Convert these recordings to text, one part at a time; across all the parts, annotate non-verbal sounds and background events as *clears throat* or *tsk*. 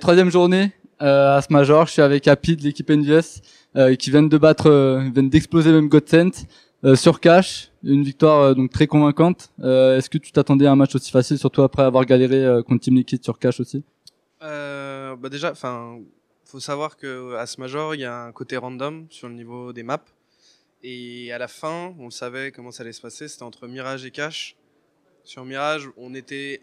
troisième journée à euh, je suis avec Happy de l'équipe NVS euh, qui viennent de battre, euh, viennent d'exploser même Godsent sur cash, une victoire donc très convaincante. Est-ce que tu t'attendais à un match aussi facile, surtout après avoir galéré contre Team Liquid sur cash aussi bah déjà, enfin, faut savoir que à ce major, il y a un côté random sur le niveau des maps. Et à la fin, on le savait comment ça allait se passer, c'était entre Mirage et Cash. Sur Mirage, on était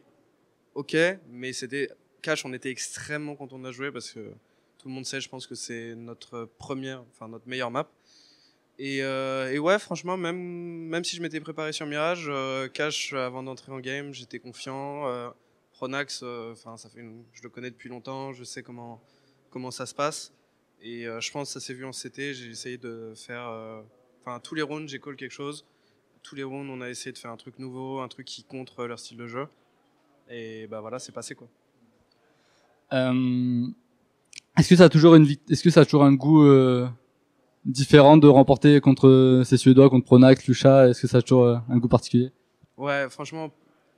ok, mais c'était Cache, on était extrêmement content de la jouer parce que tout le monde sait, je pense que c'est notre première, enfin notre meilleure map. Et, euh, ouais, franchement, même, même si je m'étais préparé sur Mirage, Cache, euh, Cash, avant d'entrer en game, j'étais confiant. Euh, Pronax, enfin ça fait je le connais depuis longtemps, je sais comment, comment ça se passe. Et je pense que ça s'est vu en CT, j'ai essayé de faire Enfin, tous les rounds, j'ai call quelque chose. Tous les rounds, on a essayé de faire un truc nouveau, un truc qui contre leur style de jeu. Et bah voilà, c'est passé quoi. Euh, est-ce que ça a toujours une, est-ce que ça a toujours un goût euh, différent de remporter contre ces euh, Suédois, contre Pronax, Lucha Est-ce que ça a toujours un goût particulier Ouais, franchement,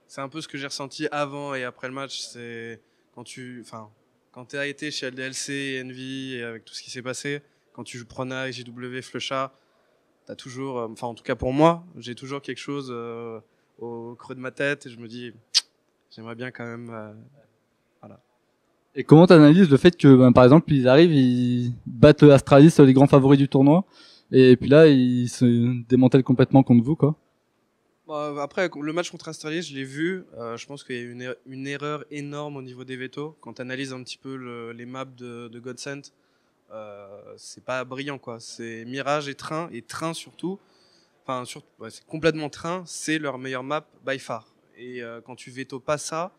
c'est un peu ce que j'ai ressenti avant et après le match. C'est quand tu, enfin, quand t'es arrêté chez LDLC, Envy et avec tout ce qui s'est passé, quand tu joues Pronax, JW, Flusha, toujours, euh, enfin en tout cas pour moi, j'ai toujours quelque chose euh, au creux de ma tête et je me dis, *tsk* j'aimerais bien quand même. Euh, voilà. Et comment tu analyses le fait que, ben, par exemple, ils arrivent, ils battent Astralis, les grands favoris du tournoi, et puis là, ils se démantèlent complètement contre vous, quoi bah, Après, le match contre Astralis, je l'ai vu. je pense qu'il y a eu une, er-, erreur énorme au niveau des veto Quand tu analyses un petit peu les maps de, de Godsent, euh, c'est pas brillant quoi. C'est Mirage et Train et Train surtout. Enfin, c'est complètement Train. C'est leur meilleure map by far. Et euh, quand tu veto pas ça,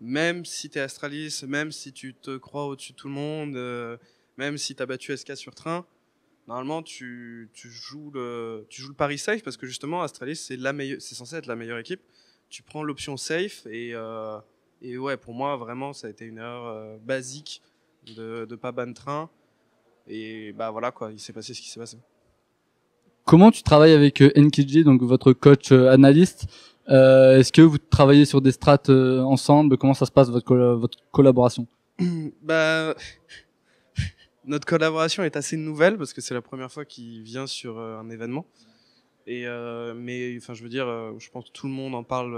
même si t'es Astralis, même si tu te crois au-dessus de tout le monde, euh, même si t'as battu SK sur Train, normalement tu, tu, joues le tu joues le pari safe parce que justement Astralis c'est la c'est censé être la meilleure équipe. Tu prends l'option safe et et ouais, pour moi, vraiment, ça a été une erreur basique de pas ban train. Et bah, voilà quoi, il s'est passé ce qui s'est passé. Comment tu travailles avec euh, NKG, donc votre coach euh, analyste euh, Est-ce que vous travaillez sur des strates ensemble Comment ça se passe votre, collaboration *clears throat* bah, notre collaboration est assez nouvelle parce que c'est la première fois qu'il vient sur un événement. mais enfin, je veux dire, je pense que tout le monde en parle.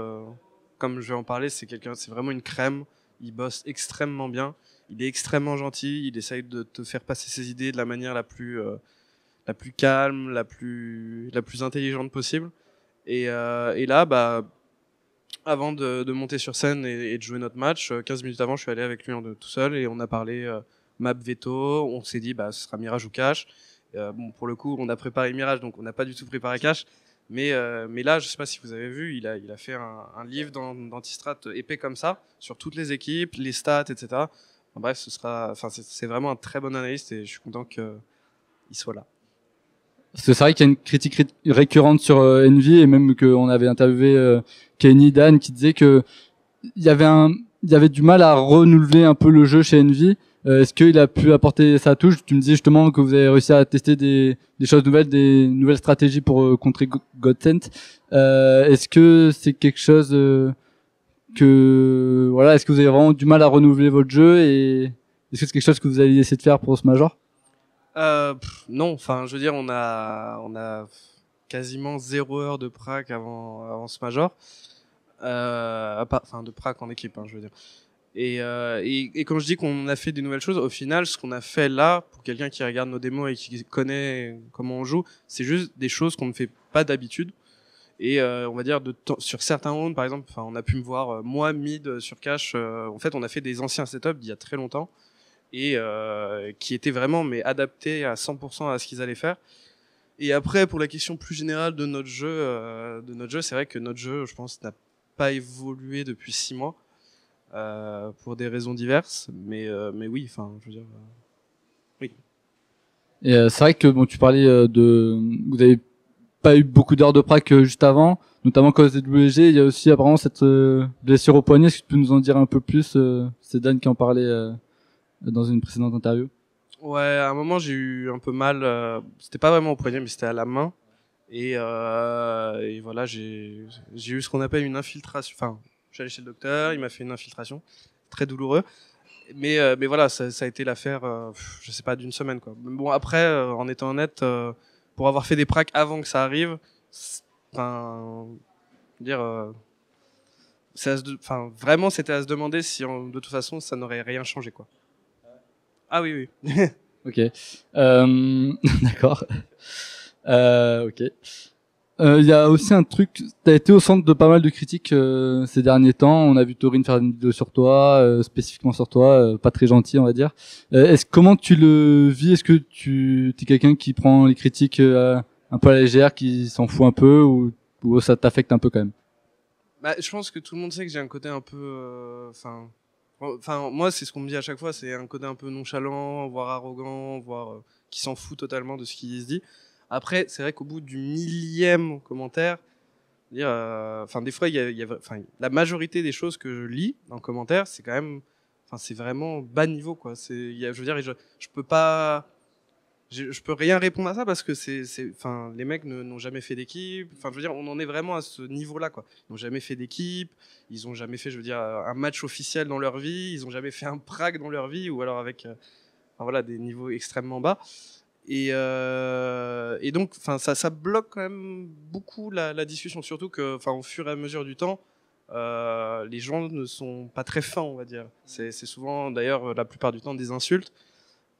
comme je vais en parler, c'est quelqu'un, c'est vraiment une crème. Il bosse extrêmement bien il est extrêmement gentil, il essaye de te faire passer ses idées de la manière la plus, euh, la plus calme, la plus, la plus intelligente possible. Et, euh, là, bah, avant de, monter sur scène et, de jouer notre match, 15 euh, minutes avant, je suis allé avec lui en, tout seul et on a parlé map veto, on s'est dit bah, ce sera Mirage ou Cash. bon, pour le coup, on a préparé Mirage, donc on n'a pas du tout préparé Cash. Mais, mais, là, je ne sais pas si vous avez vu, il a, il a fait un, un livre d'antistrate épais comme ça, sur toutes les équipes, les stats, etc bref, ce sera, enfin, c'est vraiment un très bon analyste et je suis content qu'il soit là. C'est vrai qu'il y a une critique récurrente sur euh, Envy et même qu'on avait interviewé euh, Kenny Dan qui disait que il y avait un, il y avait du mal à renouveler un peu le jeu chez Envy. Euh, est-ce qu'il a pu apporter sa touche Tu me disais justement que vous avez réussi à tester des, des choses nouvelles, des nouvelles stratégies pour contrer Godsent. Est-ce que c'est quelque chose que voilà, est-ce que vous avez vraiment du mal à renouveler votre jeu et est-ce que c'est quelque chose que vous avez essayé de faire pour ce major euh, Non, enfin, je veux dire, on a, on a quasiment zéro heure de prac avant, avant ce major, euh, enfin de prac en équipe, hein, je veux dire. Euh, et, quand je dis qu'on a fait des nouvelles choses, au final, ce qu'on a fait là, pour quelqu'un qui regarde nos démos et qui connaît comment on joue, c'est juste des choses qu'on ne fait pas d'habitude. Et euh, on va dire de sur certains rounds, par exemple, on a pu me voir, euh, moi, mid euh, sur cash. en fait, on a fait des anciens setups d'il y a très longtemps et qui étaient vraiment mais adaptés à 100% à ce qu'ils allaient faire. Et après, pour la question plus générale de notre jeu, de notre jeu, c'est vrai que notre jeu, je pense, n'a pas évolué depuis six mois pour des raisons diverses. Mais mais oui, enfin, je veux dire, oui. Et c'est vrai que bon, tu parlais de, vous avez pas eu beaucoup d'heures de prac euh, juste avant, notamment cause des WG. Il y a aussi apparemment cette euh, blessure au poignet. Est-ce que tu peux nous en dire un peu plus euh, C'est Dan qui en parlait dans une précédente interview. Ouais, à un moment j'ai eu un peu mal. c'était pas vraiment au poignet, mais c'était à la main. Et, voilà, j'ai eu ce qu'on appelle une infiltration. Enfin, allé chez le docteur, il m'a fait une infiltration, très douloureux. Mais, mais voilà, ça, a été l'affaire, je sais pas, d'une semaine. Quoi. bon, après, en étant honnête, pour avoir fait des pracs avant que ça arrive, enfin, dire, euh, enfin, vraiment, c'était à se demander si on, de toute façon ça n'aurait rien changé, quoi. Ah oui, oui. *laughs* ok. Euh, *laughs* D'accord. Euh, ok. Euh, il y a aussi un truc, tu as été au centre de pas mal de critiques euh, ces derniers temps. On a vu Taurine faire une vidéo sur toi, euh, spécifiquement sur toi, pas très gentil on va dire. Est-ce comment tu le vis Est-ce que tu es quelqu'un qui prend les critiques un peu à la légère, qui s'en fout un peu, ou, ou ça t'affecte un peu quand même bah, je pense que tout le monde sait que j'ai un côté un peu, enfin moi c'est ce qu'on me dit à chaque fois, c'est un côté un peu nonchalant, voire arrogant, voire qui s'en fout totalement de ce qui se dit. Après, c'est vrai qu'au bout du millième commentaire, euh, enfin des fois, il y a, y la majorité des choses que je lis en commentaire, c'est quand même, enfin c'est vraiment bas niveau quoi. C'est, je veux dire, je, je peux pas, je, peux rien répondre à ça parce que c'est, enfin les mecs n'ont jamais fait d'équipe. Enfin je veux dire, on en est vraiment à ce niveau-là quoi. Ils n'ont jamais fait d'équipe, ils ont jamais fait, je veux dire, un match officiel dans leur vie, ils ont jamais fait un Prague dans leur vie ou alors avec, euh, voilà, des niveaux extrêmement bas. Et, euh, euh, et donc, enfin, ça, bloque quand même beaucoup la, discussion, surtout que, enfin, au fur et à mesure du temps, euh, les gens ne sont pas très fins, on va dire. C'est souvent, d'ailleurs, la plupart du temps, des insultes.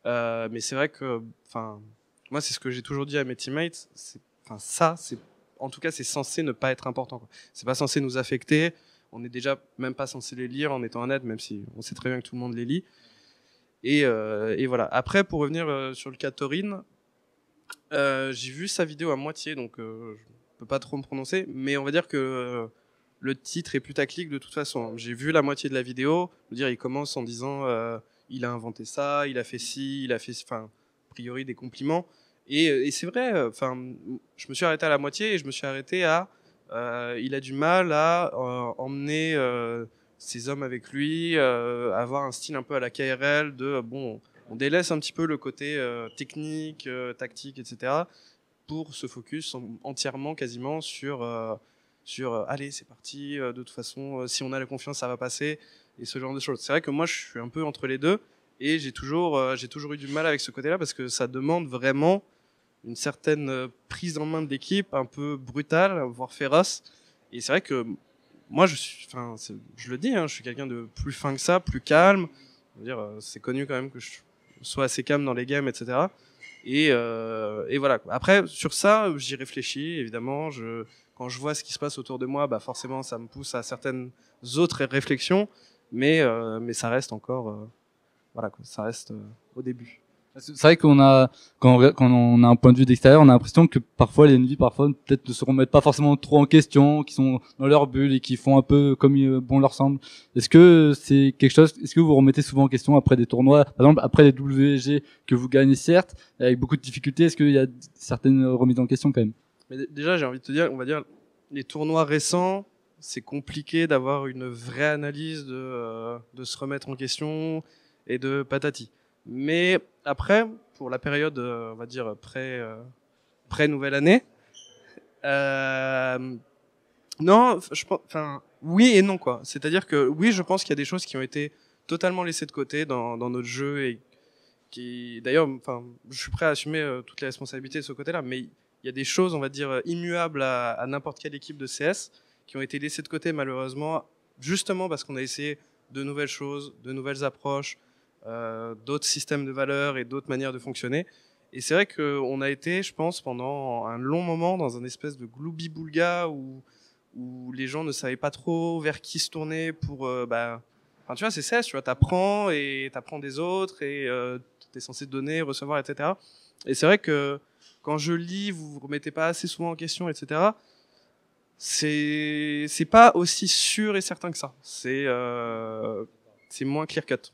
Euh, mais c'est vrai que, enfin, moi, c'est ce que j'ai toujours dit à mes teammates. Enfin, ça, c'est, en tout cas, c'est censé ne pas être important. C'est pas censé nous affecter. On n'est déjà même pas censé les lire en étant honnête, même si on sait très bien que tout le monde les lit. Et, voilà. Après, pour revenir sur le cas euh, j'ai vu sa vidéo à moitié, donc euh, je peux pas trop me prononcer, mais on va dire que euh, le titre est putaclic de toute façon. J'ai vu la moitié de la vidéo. dire, il commence en disant il a inventé ça, il a fait ci, il a fait, enfin, a priori des compliments. Et, c'est vrai. Enfin, je me suis arrêté à la moitié et je me suis arrêté à il a du mal à emmener ses hommes avec lui, avoir un style un peu à la KRL de bon, on délaisse un petit peu le côté euh, technique, euh, tactique, etc. pour se focus entièrement, quasiment sur euh, sur allez c'est parti. de toute façon, si on a la confiance, ça va passer et ce genre de choses. C'est vrai que moi je suis un peu entre les deux et j'ai toujours j'ai toujours eu du mal avec ce côté-là parce que ça demande vraiment une certaine prise en main de l'équipe, un peu brutale, voire féroce. Et c'est vrai que moi, je suis, enfin, je le dis, hein, je suis quelqu'un de plus fin que ça, plus calme. dire, c'est connu quand même que je suis soit assez calme dans les games, etc. Euh, et, voilà. Après, sur ça, j'y réfléchis, évidemment. Je, quand je vois ce qui se passe autour de moi, bah forcément, ça me pousse à certaines autres réflexions, mais, euh, mais ça reste encore. Euh, voilà, ça reste au début. C'est vrai qu'on a, quand on, a un point de vue d'extérieur, on a l'impression que parfois les ennemis, parfois peut-être ne se remettent pas forcément trop en question, qui sont dans leur bulle et qui font un peu comme bon leur semble. Est-ce que c'est quelque chose, est-ce que vous remettez souvent en question après des tournois, par exemple après les WG que vous gagnez certes, avec beaucoup de difficultés, est-ce qu'il y a certaines remises en question quand même Mais Déjà, j'ai envie de te dire, on va dire, les tournois récents, c'est compliqué d'avoir une vraie analyse de, euh, de se remettre en question et de patati. Mais après, pour la période, euh, on va dire, près, euh, nouvelle année, euh, non, je enfin, oui et non, quoi. C'est-à-dire que oui, je pense qu'il y a des choses qui ont été totalement laissées de côté dans, notre jeu et qui, d'ailleurs, enfin, je suis prêt à assumer toutes les responsabilités de ce côté-là, mais il y a des choses, on va dire, immuables à, à n'importe quelle équipe de CS qui ont été laissées de côté, malheureusement, justement parce qu'on a essayé de nouvelles choses, de nouvelles approches, euh, d'autres systèmes de valeurs et d'autres manières de fonctionner. Et c'est vrai qu'on a été, je pense, pendant un long moment dans un espèce de gloubi-boulga où, où les gens ne savaient pas trop vers qui se tourner pour. Euh, bah, enfin, tu vois, c'est ça, tu vois, t'apprends et t'apprends des autres et tu euh, t'es censé donner, recevoir, etc. Et c'est vrai que quand je lis, vous vous remettez pas assez souvent en question, etc. C'est, c'est pas aussi sûr et certain que ça. C'est, c'est moins clear cut.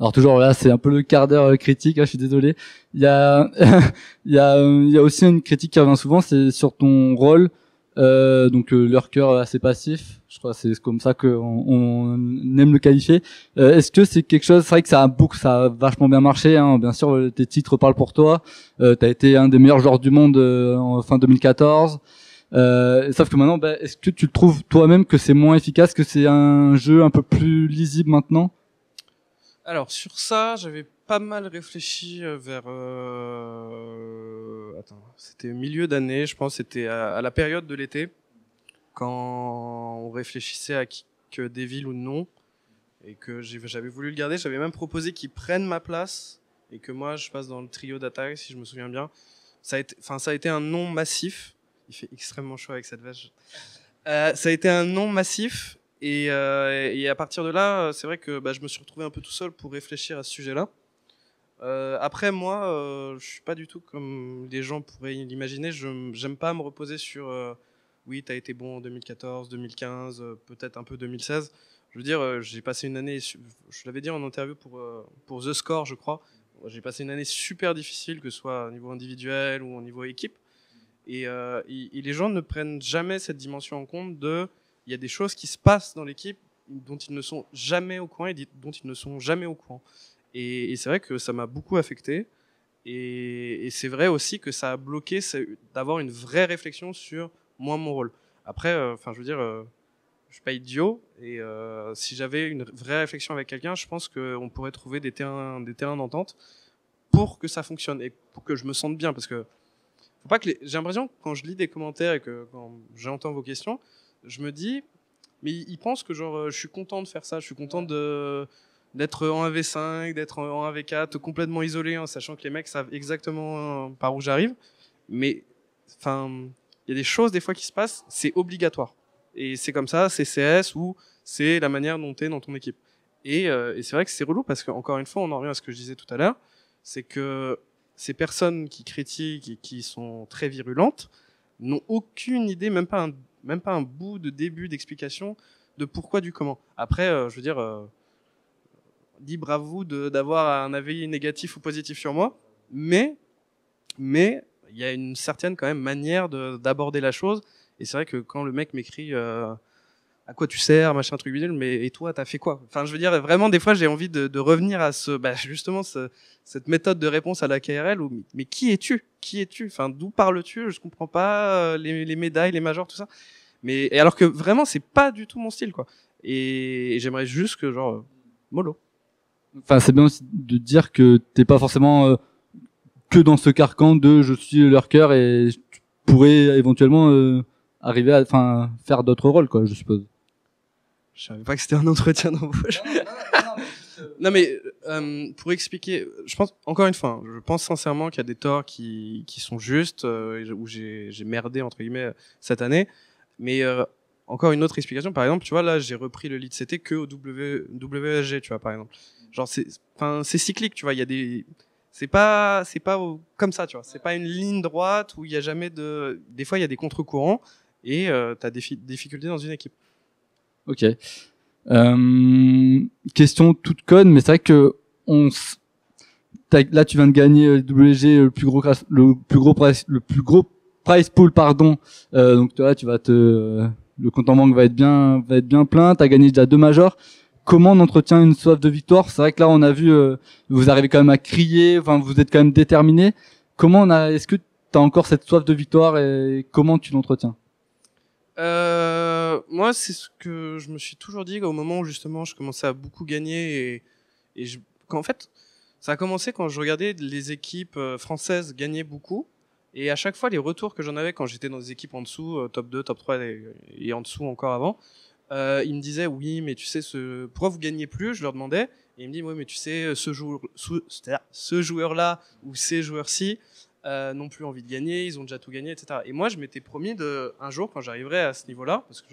Alors toujours là, c'est un peu le quart d'heure euh, critique. Hein, je suis désolé. Il y a, *laughs* il y a, euh, il y a aussi une critique qui revient souvent, c'est sur ton rôle. Euh, donc leur cœur euh, assez passif, je crois c'est comme ça qu'on on aime le qualifier. Est-ce que c'est quelque chose, c'est vrai que ça a beaucoup, ça a vachement bien marché, hein, bien sûr tes titres parlent pour toi, euh, t'as été un des meilleurs joueurs du monde en fin 2014, sauf que maintenant, bah, est-ce que tu le trouves toi-même que c'est moins efficace, que c'est un jeu un peu plus lisible maintenant alors sur ça, j'avais pas mal réfléchi euh, vers. Euh... Attends, c'était milieu d'année, je pense, c'était à, la période de l'été, quand on réfléchissait à qui, que des villes ou non, et que j'avais voulu le garder. J'avais même proposé qu'il prenne ma place et que moi je passe dans le trio d'attaque, si je me souviens bien. Ça a été, enfin, ça a été un nom massif. Il fait extrêmement chaud avec cette vache. Euh, ça a été un nom massif euh, et, à partir de là, euh, c'est vrai que bah, je me suis retrouvé un peu tout seul pour réfléchir à ce sujet-là. Euh, après, moi, je je suis pas du tout comme les gens pourraient l'imaginer. Je n'aime pas me reposer sur oui, tu as été bon en 2014, 2015, peut-être un peu 2016. Je veux dire, j'ai passé une année, je l'avais dit en interview pour, pour The Score, je crois. J'ai passé une année super difficile, que ce soit au niveau individuel ou au niveau équipe. et les gens ne prennent jamais cette dimension en compte de il y a des choses qui se passent dans l'équipe dont ils ne sont jamais au courant et dont ils ne sont jamais au courant. Et, c'est vrai que ça m'a beaucoup affecté. Et, c'est vrai aussi que ça a bloqué d'avoir une vraie réflexion sur moi, mon rôle. Après, euh, enfin, je veux dire, euh, je suis pas idiot. Et euh, si j'avais une vraie réflexion avec quelqu'un, je pense qu'on pourrait trouver des terrains, d'entente pour que ça fonctionne et pour que je me sente bien. Parce que pas que j'ai l'impression quand je lis des commentaires et que quand j'entends vos questions, je me dis, mais ils pense que genre, euh, je suis content de faire ça, je suis content d'être en 1v5, d'être en 1v4, complètement isolé, en hein, sachant que les mecs savent exactement euh, par où j'arrive. Mais enfin, il y a des choses des fois qui se passent, c'est obligatoire. Et c'est comme ça, c'est CS ou c'est la manière dont tu es dans ton équipe. Et, euh, et c'est vrai que c'est relou parce qu'encore une fois, on en revient à ce que je disais tout à l'heure, c'est que ces personnes qui critiquent et qui sont très virulentes n'ont aucune idée, même pas un même pas un bout de début d'explication de pourquoi du comment. Après, euh, je veux dire, euh, libre à vous d'avoir un avis négatif ou positif sur moi, mais mais il y a une certaine quand même manière d'aborder la chose. Et c'est vrai que quand le mec m'écrit euh, à quoi tu sers, machin, truc mais et toi, t'as fait quoi Enfin, je veux dire, vraiment, des fois, j'ai envie de, de, revenir à ce, bah, justement, cette méthode de réponse à la KRL où, mais qui es-tu Qui es-tu Enfin, d'où parles-tu Je comprends pas euh, les, les, médailles, les majors, tout ça. Mais et alors que vraiment, c'est pas du tout mon style, quoi. Et, j'aimerais juste que, genre, euh, mollo. Enfin, c'est bien aussi de dire que t'es pas forcément euh, que dans ce carcan de je suis leur cœur et tu pourrais éventuellement arriver à, enfin, faire d'autres rôles, quoi, je suppose. Je savais pas que c'était un entretien d'embauche. Non, mais euh, euh, pour expliquer, je pense encore une fois, hein, je pense sincèrement qu'il y a des torts qui, qui sont justes euh, où j'ai merdé entre guillemets cette année. Mais encore une autre explication, par exemple, tu vois là, j'ai repris le lead CT que au w, WSG, tu vois par exemple. Genre c'est, c'est cyclique, tu vois. Il y a des, c'est pas, c'est pas comme ça, tu vois. C'est pas une ligne droite où il y a jamais de, des fois il y a des contre-courants et tu as des difficultés dans une équipe. Ok. Euh, question toute conne, mais c'est vrai que on là tu viens de gagner euh, WG euh, le plus gros le plus gros le plus gros price pool pardon. Euh, donc là tu vas te euh, le compte en banque va être bien va être bien plein. T'as gagné déjà deux majors. Comment on entretient une soif de victoire C'est vrai que là on a vu vous arrivez quand même à crier. Enfin vous êtes quand même déterminé. Comment on a Est-ce que tu as encore cette soif de victoire et comment tu l'entretiens euh, moi, c'est ce que je me suis toujours dit au moment où justement je commençais à beaucoup gagner et, et je, qu'en fait, ça a commencé quand je regardais les équipes euh, françaises gagner beaucoup. Et à chaque fois, les retours que j'en avais quand j'étais dans des équipes en dessous, euh, top 2, top 3 et, en dessous encore avant, ils me disaient oui, mais tu sais, ce... pourquoi vous gagnez plus Je leur demandais. Et ils me disent oui, mais tu sais, ce, ce joueur-là ou ces joueurs-ci, non euh, n'ont plus envie de gagner, ils ont déjà tout gagné, etc. Et moi, je m'étais promis de, un jour, quand j'arriverai à ce niveau-là, parce que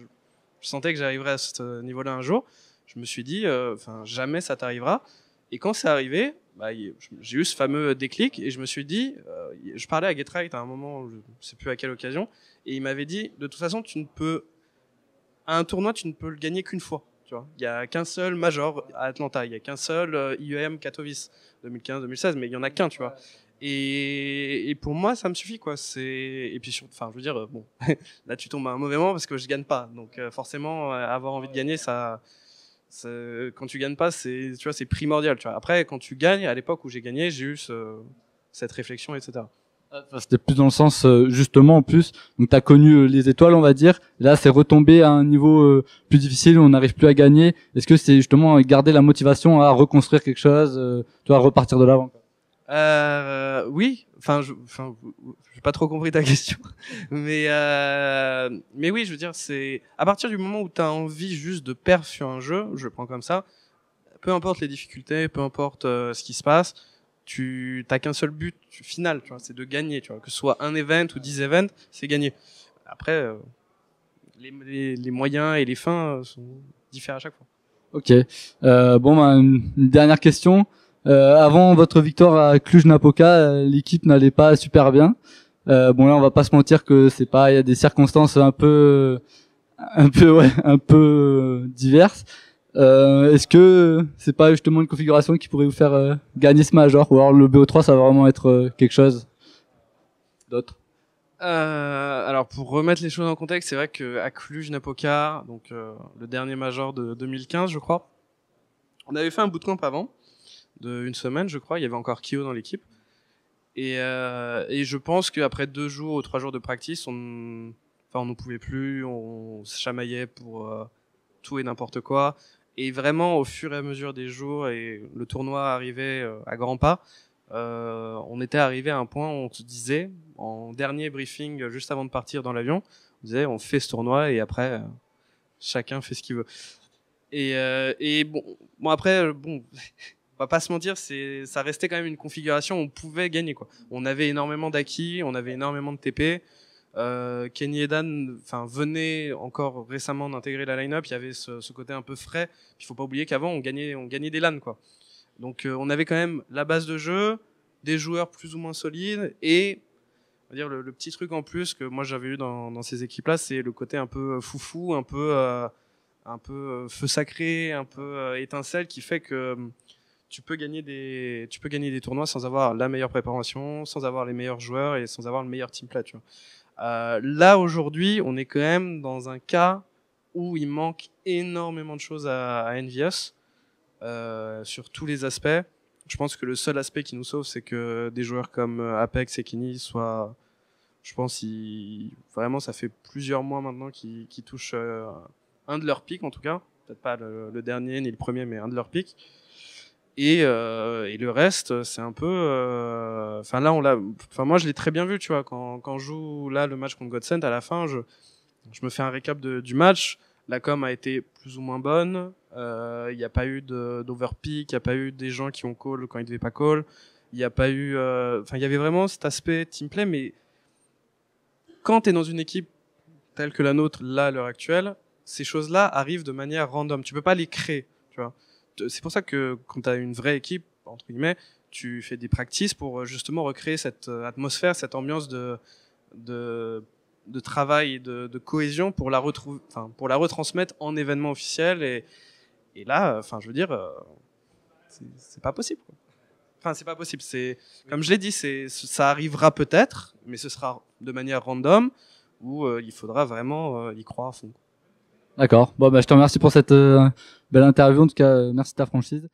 je, sentais que j'arriverais à ce niveau-là un jour, je me suis dit, euh, enfin, jamais ça t'arrivera. Et quand c'est arrivé, bah, j'ai eu ce fameux déclic et je me suis dit, euh, je parlais à Getright à un moment, je ne sais plus à quelle occasion, et il m'avait dit, de toute façon, tu ne peux, à un tournoi, tu ne peux le gagner qu'une fois. Tu vois, il n'y a qu'un seul major à Atlanta, il n'y a qu'un seul IEM Katowice 2015-2016, mais il y en a qu'un, tu vois. Et, et, pour moi, ça me suffit, quoi. C'est et puis, enfin, je veux dire, bon, *laughs* là, tu tombes à un mauvais moment parce que je gagne pas. Donc, euh, forcément, euh, avoir envie de gagner, ça, quand tu gagnes pas, c'est, tu vois, c'est primordial. Tu vois. Après, quand tu gagnes, à l'époque où j'ai gagné, j'ai eu ce, cette réflexion, etc. Ah, c'était plus dans le sens euh, justement en plus. Donc t'as connu les étoiles, on va dire. Là, c'est retombé à un niveau plus difficile où on n'arrive plus à gagner. Est-ce que c'est justement garder la motivation à reconstruire quelque chose, tu vois, à repartir de l'avant euh, oui, enfin, je, enfin, j'ai pas trop compris ta *laughs* question, mais euh, mais oui, je veux dire, c'est à partir du moment où tu as envie juste de perdre sur un jeu, je prends comme ça, peu importe les difficultés, peu importe euh, ce qui se passe, tu t'as qu'un seul but final, tu vois, c'est de gagner, tu vois, que ce soit un event ou dix events, c'est gagner. Après, euh, les, les, moyens et les fins sont différents à chaque fois. Ok. bon, bah, une dernière question. Euh, avant votre victoire à Cluj-Napoca, euh, l'équipe n'allait pas super bien. Euh, bon là, on va pas se mentir que c'est pas, il y a des circonstances un peu, un peu, ouais, un peu diverses. Euh, Est-ce que c'est pas justement une configuration qui pourrait vous faire euh, gagner ce major ou alors le BO3 ça va vraiment être quelque chose d'autre euh, alors pour remettre les choses en contexte, c'est vrai que à Cluj Napoca, donc le dernier major de 2015, je crois, on avait fait un bootcamp avant d'une semaine, je crois. Il y avait encore Kyo dans l'équipe. Et, euh, et, je pense qu'après deux jours ou trois jours de practice, on enfin, on pouvait plus, on, se chamaillait pour euh, tout et n'importe quoi. Et vraiment, au fur et à mesure des jours, et le tournoi arrivait euh, à grands pas, on était arrivé à un point où on se disait, en dernier briefing, juste avant de partir dans l'avion, on disait on fait ce tournoi et après, chacun fait ce qu'il veut. Et, et bon, bon, après, bon. *laughs* on va pas se mentir, c'est ça restait quand même une configuration où on pouvait gagner quoi. On avait énormément d'acquis, on avait énormément de TP. Euh, Kenny enfin venait encore récemment d'intégrer la line-up. Il y avait ce, côté un peu frais. Il faut pas oublier qu'avant on gagnait, on gagnait des LAN quoi. Donc euh, on avait quand même la base de jeu, des joueurs plus ou moins solides et dire le, petit truc en plus que moi j'avais eu dans, ces équipes-là, c'est le côté un peu euh, foufou, un peu euh, un peu feu sacré, un peu étincelle qui fait que tu peux gagner des, tu peux gagner des tournois sans avoir la meilleure préparation, sans avoir les meilleurs joueurs et sans avoir le meilleur team plat. Tu vois. Euh, là aujourd'hui, on est quand même dans un cas où il manque énormément de choses à, à euh, sur tous les aspects. Je pense que le seul aspect qui nous sauve, c'est que des joueurs comme euh, Apex et Kenny soient, je pense, vraiment, ça fait plusieurs mois maintenant qu'ils touchent un de leurs pics en tout cas. Peut-être pas le, le, dernier ni le premier, mais un de leurs pics. Et, euh, et, le reste, c'est un peu. Euh, enfin, là, on l'a. Enfin, moi, je l'ai très bien vu, tu vois. Quand, quand je joue là le match contre Godsend, à la fin, je, je me fais un récap du match. La com a été plus ou moins bonne. Euh, il n'y a pas eu d'overpeak. Il n'y a pas eu des gens qui ont call quand ils ne devaient pas call. Il n'y a pas eu. Euh, enfin, il y avait vraiment cet aspect teamplay. Mais quand tu es dans une équipe telle que la nôtre, là, à l'heure actuelle, ces choses-là arrivent de manière random. Tu peux pas les créer, tu vois c'est pour ça que quand tu as une vraie équipe, entre guillemets, tu fais des practices pour euh, justement recréer cette euh, atmosphère, cette ambiance de, de, travail de, cohésion pour la, pour la retransmettre en événement officiel. Et, là, euh, enfin, je veux dire, c'est pas possible. Enfin, c'est pas possible. C'est comme je l'ai dit, c'est ça arrivera peut-être, mais ce sera de manière random où il faudra vraiment y croire à fond. D'accord. Bon, bah, je te remercie pour cette belle interview en tout cas. Euh, merci de ta franchise.